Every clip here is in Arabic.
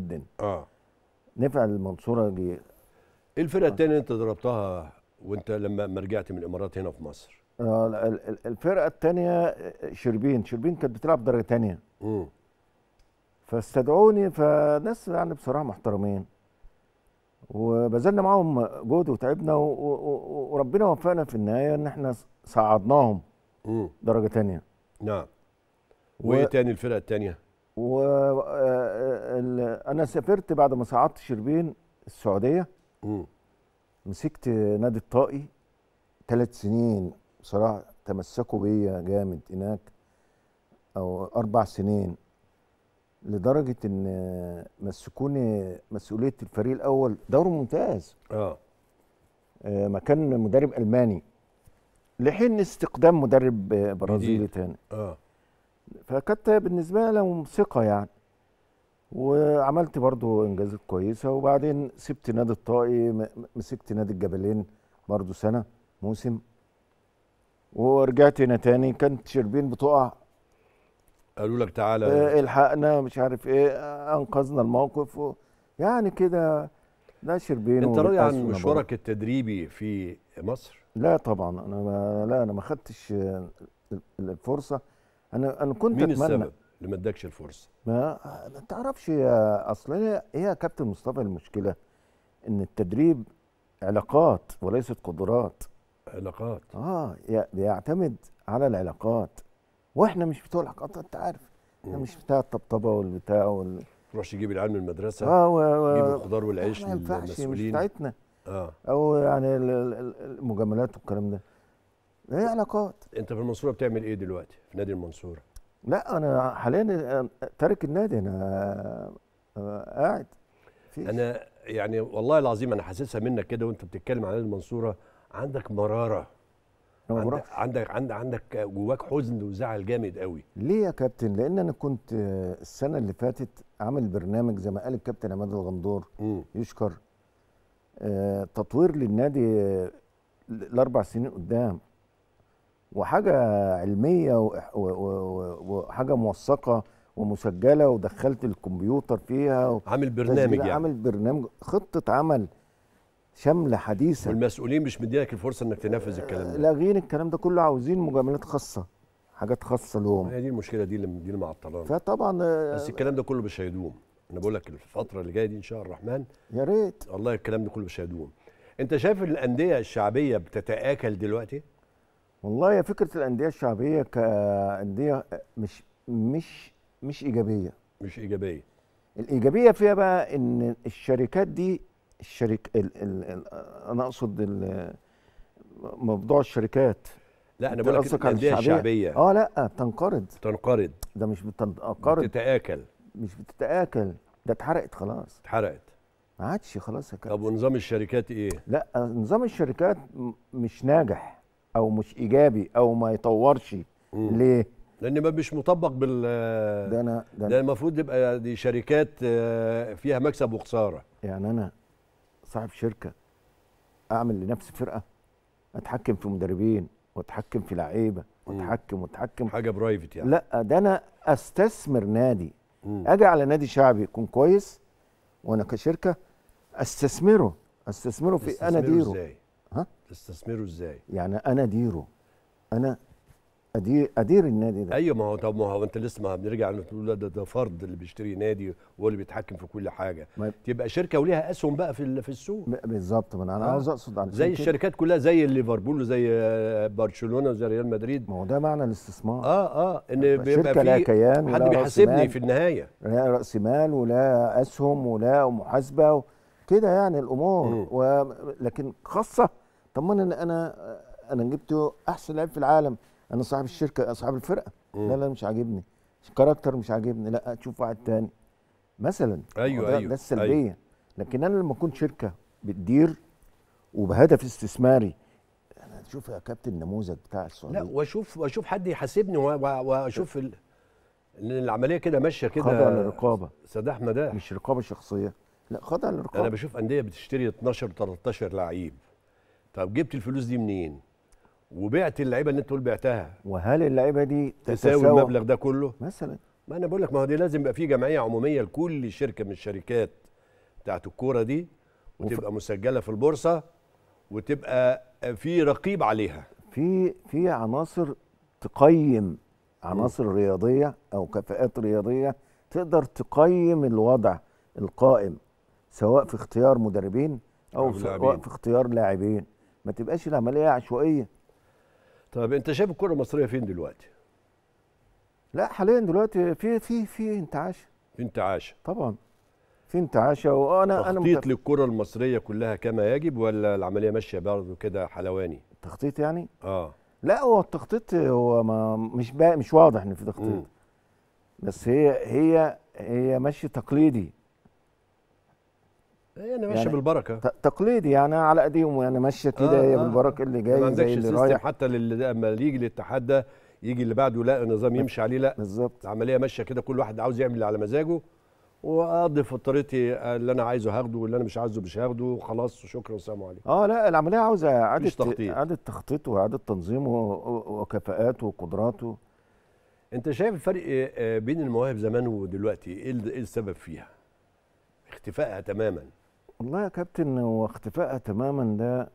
جدا اه نفع المنصوره دي ايه الفرقه الثانيه انت ضربتها وانت لما ما رجعت من الامارات هنا في مصر؟ آه الفرقه الثانيه آه، شربين، شربين كانت بتلعب درجه ثانيه. امم فاستدعوني فناس يعني بصراحه محترمين. وبذلنا معاهم جهد وتعبنا وربنا وفقنا في النهايه ان احنا صعدناهم درجه ثانيه. نعم. وايه و... تاني الفرقه الثانيه؟ وانا آه، آه، سافرت بعد ما صعدت شربين السعوديه مسكت نادي الطائي ثلاث سنين بصراحه تمسكوا بيا جامد هناك او اربع سنين لدرجه ان مسكوني مسؤوليه الفريق الاول دور ممتاز آه. اه مكان مدرب الماني لحين استقدام مدرب برازيلي تاني اه فكانت بالنسبه لهم ثقه يعني وعملت برضو انجازات كويسه وبعدين سبت نادي الطائي مسكت نادي الجبلين برضو سنه موسم ورجعت هنا تاني كانت شربين بتقع قالوا لك تعالى آه، الحقنا مش عارف ايه انقذنا الموقف و يعني كده ده شربين انت راضي عن مشوارك التدريبي في مصر؟ لا طبعا انا ما لا انا ما خدتش الفرصه انا انا كنت مين اتمنى السبب اللي ما ادكش الفرصه؟ ما ما تعرفش يا اصل هي يا كابتن مصطفى المشكله ان التدريب علاقات وليست قدرات علاقات اه يعتمد على العلاقات واحنا مش بتوع العلاقات انت عارف احنا مش بتاع الطبطبه والبتاع وال تروحش تجيب العلم من المدرسه اه و... و... الخضار والعيش للمسؤولين ما ينفعش مش بتاعتنا اه او يعني المجاملات والكلام ده ايه علاقات انت في المنصوره بتعمل ايه دلوقتي في نادي المنصوره لا انا حاليا آه، تارك النادي انا آه، آه، قاعد فيش. انا يعني والله العظيم انا حاسسها منك كده وانت بتتكلم عن نادي المنصوره عندك مراره عندك عندك عندك, عندك جواك حزن وزعل جامد قوي ليه يا كابتن لان انا كنت السنه اللي فاتت عامل برنامج زي ما قال الكابتن عماد الغندور م. يشكر تطوير للنادي الاربع سنين قدام وحاجه علميه وحاجه موثقه ومسجله ودخلت الكمبيوتر فيها عامل برنامج يعني عامل برنامج خطه عمل شامله حديثه والمسؤولين مش مدينك الفرصه انك تنفذ الكلام ده لا غير الكلام ده كله عاوزين مجاملات خاصه حاجات خاصه لهم هي دي المشكله دي اللي دي اللي فطبعا بس الكلام ده كله مش هيدوم انا بقول لك الفتره اللي جايه دي ان شاء الرحمن يا ريت والله الكلام ده كله مش هيدوم انت شايف الانديه الشعبيه بتتاكل دلوقتي والله يا فكره الانديه الشعبيه كانديه مش مش مش ايجابيه مش ايجابيه الايجابيه فيها بقى ان الشركات دي الشرك ال ال ال انا اقصد موضوع الشركات لا انا بقول لك الانديه الشعبيه اه لا تنقرض تنقرض ده مش بتنقرض بتتاكل مش بتتاكل ده اتحرقت خلاص اتحرقت ما عادش خلاص يا كابتن طب ونظام الشركات ايه؟ لا نظام الشركات مش ناجح او مش ايجابي او ما يطورش مم. ليه لان ما مش مطبق بال ده انا ده, ده المفروض يبقى دي شركات آه، فيها مكسب وخساره يعني انا صاحب شركه اعمل لنفسي فرقه اتحكم في مدربين واتحكم في لعيبه واتحكم واتحكم حاجه برايفت يعني لا ده انا استثمر نادي مم. اجي على نادي شعبي يكون كويس وانا كشركه استثمره استثمره في انا ديره ازاي ها تستثمره ازاي يعني انا اديره انا ادير ادير النادي ده ايوه ما هو طب ما هو انت لسه ما بنرجع نقول ده ده فرد اللي بيشتري نادي هو اللي بيتحكم في كل حاجه تبقى شركه وليها اسهم بقى في في السوق بالظبط ما انا آه. عاوز اقصد على زي الشركات كلها زي ليفربول وزي آه، برشلونه وزي ريال مدريد ما هو ده معنى الاستثمار اه اه ان يعني بيبقى في لا كيان حد بيحاسبني في النهايه لا راس مال ولا اسهم ولا محاسبه كده يعني الامور ولكن لكن خاصه طب ما انا انا انا جبت احسن لعيب في العالم انا صاحب الشركه صاحب الفرقه لا لا مش عاجبني كاركتر مش عاجبني لا اشوف واحد تاني مثلا ايوه ده, أيوة. ده السلبيه أيوة. لكن انا لما اكون شركه بتدير وبهدف استثماري انا اشوف يا كابتن النموذج بتاع السعوديه لا واشوف واشوف حد يحاسبني واشوف العمليه كده ماشيه كده خاضع للرقابه سداح مداح آه. مش رقابه شخصيه لا خاضع للرقابه انا بشوف انديه بتشتري 12 13 لعيب طب جبت الفلوس دي منين وبعت اللعيبه اللي انت تقول بعتها وهل اللعيبه دي تساوي المبلغ ده كله مثلا ما انا بقول لك ما هو دي لازم يبقى في جمعيه عموميه لكل شركه من الشركات بتاعت الكوره دي وتبقى وف... مسجله في البورصه وتبقى في رقيب عليها في في عناصر تقيم عناصر م. رياضيه او كفاءات رياضيه تقدر تقيم الوضع القائم سواء في اختيار مدربين او سواء في اختيار لاعبين ما تبقاش العمليه عشوائيه طب انت شايف الكره المصريه فين دلوقتي لا حاليا دلوقتي في في في انتعاشه في انتعاشه طبعا في انتعاشه وانا انا تخطيط للكره المصريه كلها كما يجب ولا العمليه ماشيه برضه كده حلواني تخطيط يعني اه لا هو التخطيط هو ما مش بقى مش واضح ان في تخطيط بس هي هي هي ماشي تقليدي يعني ماشي يعني بالبركه تقليدي يعني على قديمه يعني ماشيه كده آه آه بالبركه اللي جاي ما عندكش اللي رايح حتى لما يجي الاتحاد ده يجي اللي بعده لا النظام يمشي عليه لا بالظبط العمليه ماشيه كده كل واحد عاوز يعمل اللي على مزاجه واقضي فطرتي آه، اللي انا عايزه هاخده واللي انا مش عايزه مش هاخده خلاص وشكرا والسلام عليكم اه لا العمليه عاوزه اعاده تخطيط اعاده تخطيط واعاده تنظيم وكفاءاته وقدراته انت شايف الفرق آه، آه، بين المواهب زمان ودلوقتي ايه, إيه السبب فيها اختفائها تماما والله يا كابتن هو اختفائها تماما ده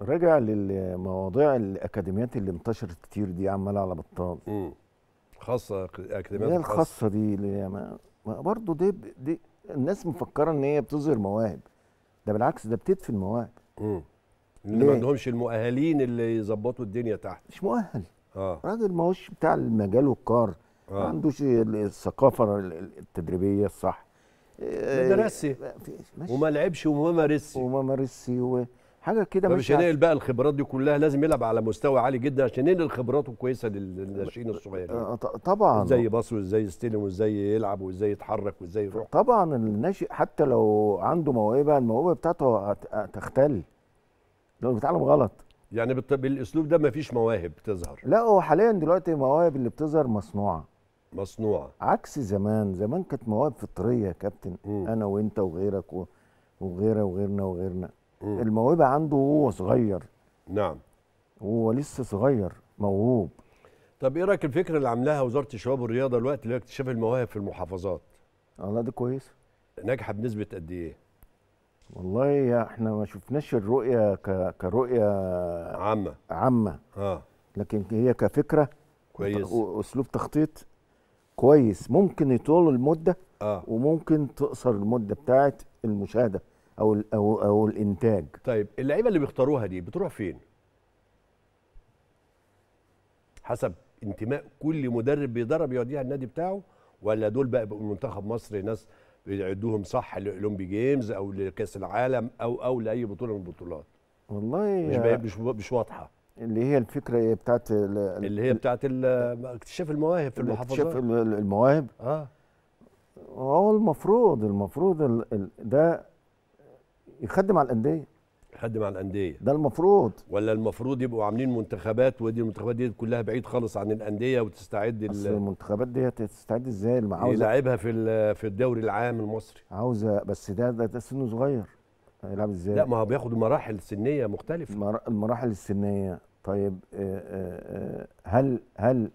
رجع للمواضيع الاكاديميات اللي انتشرت كتير دي عماله على بطال امم خاصه اكاديميات هي الخاصه دي اللي برضه دي, دي الناس مفكره ان هي بتظهر مواهب ده بالعكس ده بتدفن مواهب امم اللي ما عندهمش المؤهلين اللي يظبطوا الدنيا تحت مش مؤهل اه راجل ماهوش بتاع المجال والكار آه. ما عندوش الثقافه التدريبيه الصح مدرسي آه، درسي وما لعبش وما مارسش وما مارسش حاجه كده مش هنقل بقى الخبرات دي كلها لازم يلعب على مستوى عالي جدا عشان ينقل الخبرات الكويسه للناشئين آه، الصغيرين آه، طبعا ازاي يباص وازاي يستلم وازاي يلعب وازاي يتحرك وازاي يروح طبعا الناشئ حتى لو عنده موهبه الموهبه بتاعته تختل لو بيتعلم غلط يعني بالاسلوب ده مفيش مواهب بتظهر لا هو حاليا دلوقتي المواهب اللي بتظهر مصنوعه مصنوعه عكس زمان زمان كانت مواهب فطريه يا كابتن م. انا وانت وغيرك وغيره وغيرنا وغيرنا م. الموهبه عنده وهو صغير نعم وهو لسه صغير موهوب طب ايه رايك الفكره اللي عاملاها وزاره الشباب والرياضه الوقت اللي هي اكتشاف المواهب في المحافظات الله دي كويس ناجحه بنسبه قد ايه والله احنا ما شفناش الرؤيه ك... كرؤيه عامه عامه اه لكن هي كفكره كويس واسلوب تخطيط كويس ممكن يطول المده آه. وممكن تقصر المده بتاعت المشاهده او الـ او او الانتاج طيب اللعيبه اللي بيختاروها دي بتروح فين حسب انتماء كل مدرب بيدرب يوديها النادي بتاعه ولا دول بقى منتخب مصر ناس بيعدوهم صح للاولمبي جيمز او لكاس العالم او او لاي بطوله من البطولات والله مش مش مش واضحه اللي هي الفكره إيه بتاعت اللي هي بتاعت اكتشاف المواهب في المحافظات اكتشاف المواهب اه هو آه، المفروض المفروض ده يخدم على الانديه يخدم على الانديه ده المفروض ولا المفروض يبقوا عاملين منتخبات ودي المنتخبات دي كلها بعيد خالص عن الانديه وتستعد اصل المنتخبات دي تستعد ازاي عاوزه يلعبها في في الدوري العام المصري عاوزه بس ده ده, ده سنه صغير هيلعب ازاي لا ما هو بياخد مراحل سنيه مختلفه المراحل السنيه طيب آه، آه، آه، هل هل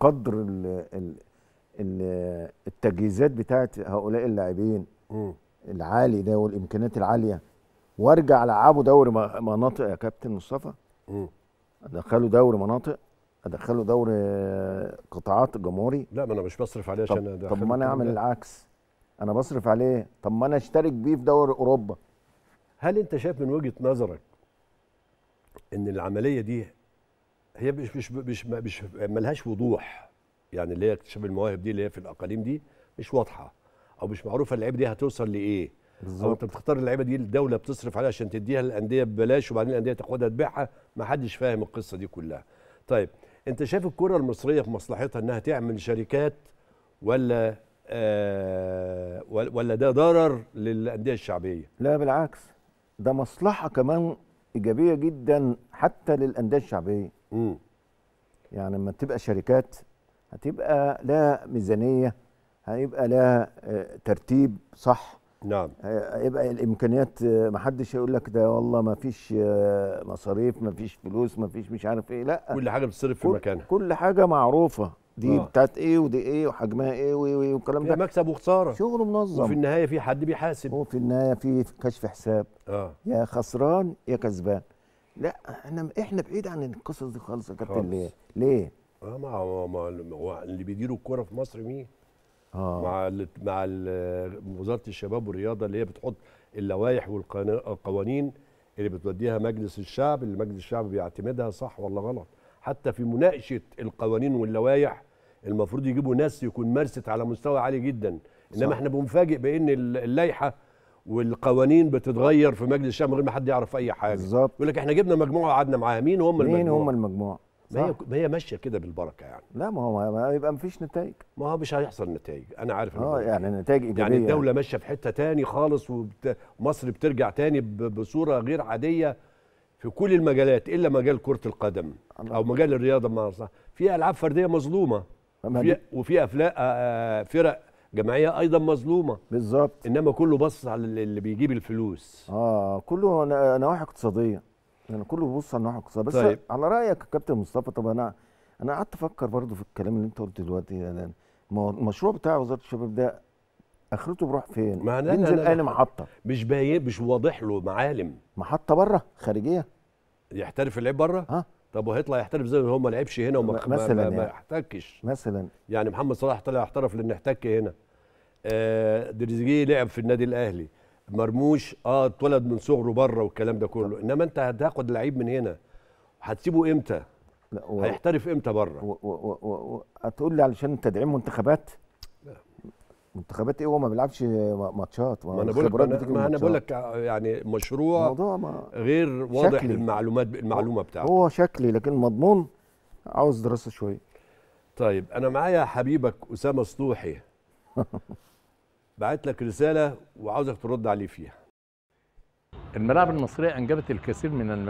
قدر التجهيزات بتاعت هؤلاء اللاعبين العالي ده والامكانيات العاليه وارجع العبه دوري مناطق يا كابتن مصطفى ادخله دوري مناطق ادخله دوري قطاعات جمهوري لا ما انا مش بصرف عليه عشان طب ما انا اعمل العكس انا بصرف عليه طب ما انا اشترك بيه في دوري اوروبا هل انت شايف من وجهه نظرك ان العمليه دي هي مش مش مش, مش ملهاش وضوح يعني اللي هي اكتشاف المواهب دي اللي هي في الاقاليم دي مش واضحه او مش معروفه اللعيبه دي هتوصل لايه بالظبط او انت بتختار اللعيبه دي الدوله بتصرف عليها عشان تديها للانديه ببلاش وبعدين الانديه تاخدها تبيعها ما حدش فاهم القصه دي كلها طيب انت شايف الكره المصريه في مصلحتها انها تعمل شركات ولا آه ولا ده ضرر للانديه الشعبيه لا بالعكس ده مصلحه كمان ايجابيه جدا حتى للانديه الشعبيه امم يعني لما تبقى شركات هتبقى لها ميزانيه هيبقى لها آه، ترتيب صح نعم آه، يبقى الامكانيات آه، ما حدش يقول لك ده والله ما فيش مصاريف ما فيش فلوس ما فيش مش عارف ايه لا كل حاجه بتصرف في مكانها كل حاجه معروفه دي آه. بتاعت ايه ودي ايه وحجمها ايه وايه والكلام ده مكسب وخساره شغل منظم وفي النهايه في حد بيحاسب وفي النهايه في كشف حساب اه يا خسران يا كسبان لا احنا احنا بعيد عن القصص دي خالص يا كابتن ليه؟ ليه؟ اه ما هو اللي بيديروا الكوره في مصر مين؟ آه. مع مع وزاره الشباب والرياضه اللي هي بتحط اللوائح والقوانين اللي بتوديها مجلس الشعب اللي مجلس الشعب بيعتمدها صح ولا غلط حتى في مناقشه القوانين واللوائح المفروض يجيبوا ناس يكون مارست على مستوى عالي جدا انما صح. احنا بنفاجئ بان اللائحه والقوانين بتتغير في مجلس الشعب من غير ما حد يعرف اي حاجه بالظبط يقول لك احنا جبنا مجموعه وقعدنا معاها مين هم مين المجموعه مين هم المجموعه ما هي ما هي ماشيه كده بالبركه يعني لا ما هو ما يبقى فيش نتائج ما هو مش هيحصل نتائج انا عارف اه يعني نتائج ايجابيه يعني الدوله ماشيه في حته تاني خالص ومصر بترجع تاني بصوره غير عاديه في كل المجالات الا مجال كره القدم او مجال الرياضه ما صح في العاب فرديه مظلومه وفي وفي افلاق آه، آه، فرق جماعيه ايضا مظلومه بالظبط انما كله بص على اللي بيجيب الفلوس اه كله نواحي اقتصاديه يعني كله بيبص على نواحي اقتصاديه بس طيب. على رايك يا كابتن مصطفى طب انا انا قعدت افكر برضو في الكلام اللي انت قلته دلوقتي يعني المشروع بتاع وزاره الشباب ده اخرته بروح فين؟ بينزل اي محطه مش باين مش واضح له معالم محطه بره خارجيه يحترف اللعيب بره ها طب وهيطلع يحترف زي هو ما لعبش هنا وما مثلا ما, ما يعني. احتكش مثلا يعني محمد صلاح طلع احترف لان احتك هنا آه تريزيجيه لعب في النادي الاهلي مرموش اه اتولد من صغره بره والكلام ده كله انما انت هتاخد لعيب من هنا هتسيبه امتى؟ لا و... هيحترف امتى بره؟ و... و... و... و... هتقول لي علشان تدعيم منتخبات؟ منتخبات ايه هو ما بيلعبش ماتشات ما انا بقول لك ما, انا بقول لك يعني مشروع موضوع ما غير واضح شكلي. المعلومات المعلومه بتاعته هو شكلي لكن مضمون عاوز دراسه شويه طيب انا معايا حبيبك اسامه سطوحي بعت لك رساله وعاوزك ترد عليه فيها الملاعب المصريه انجبت الكثير من الملاعب